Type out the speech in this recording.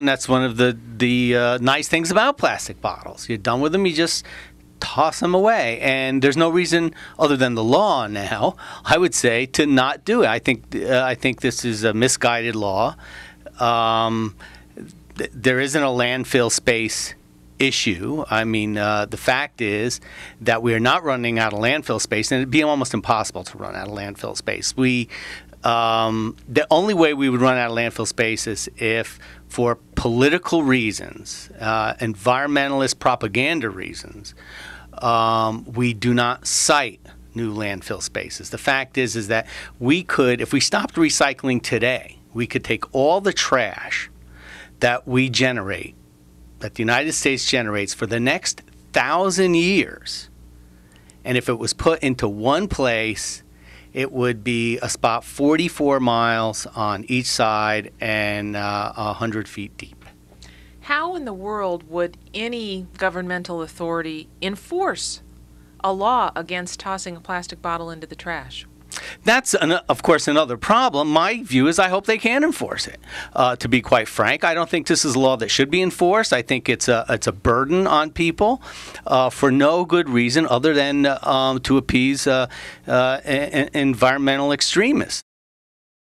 And that's one of the the uh, nice things about plastic bottles. You're done with them. You just toss them away. And there's no reason other than the law now, I would say, to not do it. I think uh, I think this is a misguided law. Um, th- there isn't a landfill space issue. I mean, uh, the fact is that we are not running out of landfill space, and it'd be almost impossible to run out of landfill space. We um, the only way we would run out of landfill space is if, for political reasons, uh, environmentalist propaganda reasons, um, we do not cite new landfill spaces. The fact is, is that we could, if we stopped recycling today, we could take all the trash that we generate, that the United States generates for the next thousand years, and if it was put into one place it would be a spot 44 miles on each side and uh, 100 feet deep. How in the world would any governmental authority enforce a law against tossing a plastic bottle into the trash? That's, an, of course, another problem. My view is I hope they can enforce it. Uh, to be quite frank, I don't think this is a law that should be enforced. I think it's a, it's a burden on people uh, for no good reason other than uh, um, to appease uh, uh, environmental extremists.